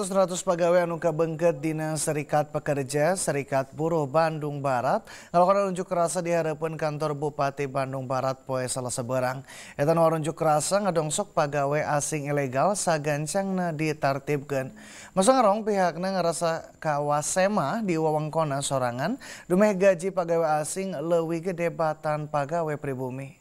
100 pegawai Anuka Bengket Dinas Serikat Pekerja Serikat Buruh Bandung Barat melakukan unjuk rasa di hadapan kantor Bupati Bandung Barat Poe Salah Seberang. Eta unjuk rasa ngadongsok pegawai asing ilegal sagancangna ditartibkan. Masa ngerong pihaknya ngerasa kawasema di wawangkona sorangan dumeh gaji pegawai asing lewi gede batan pegawai pribumi.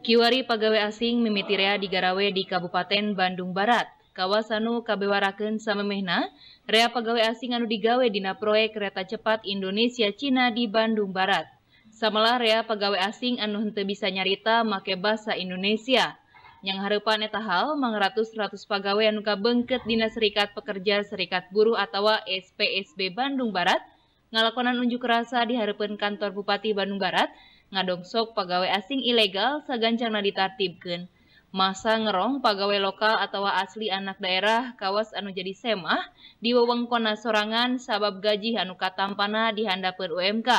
Kiwari pegawai asing mimitirea garawe di Kabupaten Bandung Barat. Kawasanu sama samemehna, rea pegawai asing anu digawe dina proyek kereta cepat Indonesia Cina di Bandung Barat. Samalah rea pegawai asing anu henteu bisa nyarita make bahasa Indonesia. Yang harapan eta hal mangratus-ratus pegawai anu kabengket dina Serikat Pekerja Serikat Buruh atau SPSB Bandung Barat ngalakonan unjuk rasa di harapan kantor Bupati Bandung Barat ngadong sok pegawai asing ilegal sagancarna ditartibkeun. Masa ngerong pegawai lokal atau asli anak daerah kawas anu jadi semah di wewengkona sorangan sabab gaji anu katampana dihandapeun UMK.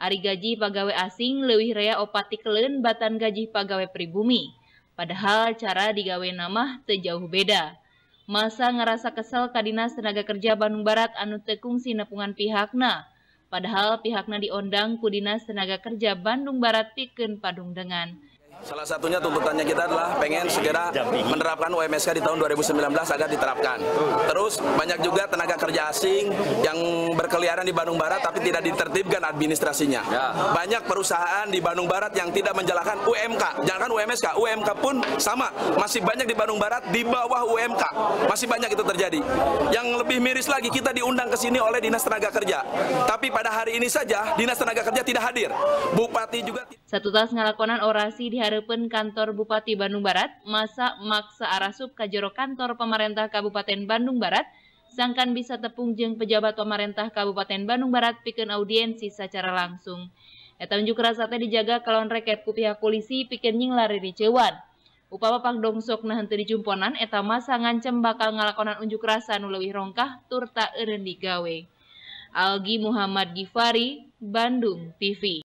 Ari gaji pegawai asing raya rea opatikleun batan gaji pegawai pribumi. Padahal cara digawe nama terjauh beda. Masa ngerasa kesel kadinas Tenaga Kerja Bandung Barat anu tekung sinepungan pihakna. Padahal pihaknya diundang ku Dinas Tenaga Kerja Bandung Barat pikeun Padung dengan. Salah satunya tuntutannya kita adalah pengen segera menerapkan UMSK di tahun 2019 agar diterapkan. Terus banyak juga tenaga kerja asing yang berkeliaran di Bandung Barat tapi tidak ditertibkan administrasinya. Ya. Banyak perusahaan di Bandung Barat yang tidak menjalankan UMK, jangan UMSK, UMK pun sama, masih banyak di Bandung Barat di bawah UMK. Masih banyak itu terjadi. Yang lebih miris lagi kita diundang ke sini oleh Dinas Tenaga Kerja. Tapi pada hari ini saja Dinas Tenaga Kerja tidak hadir. Bupati juga tidak satu tas ngalakonan orasi diharapkan kantor Bupati Bandung Barat, masa maksa arasup kajero kantor pemerintah Kabupaten Bandung Barat, sangkan bisa tepung jeng pejabat pemerintah Kabupaten Bandung Barat pikir audiensi secara langsung. Eta unjuk rasa teh dijaga kalau rekep ku pihak polisi pikir nying lari di cewan. Upama pak dongsok nah henteu dijumponan eta masa ngancem bakal ngalakonan unjuk rasa nu rongkah turta eren digawe. Algi Muhammad Gifari, Bandung TV.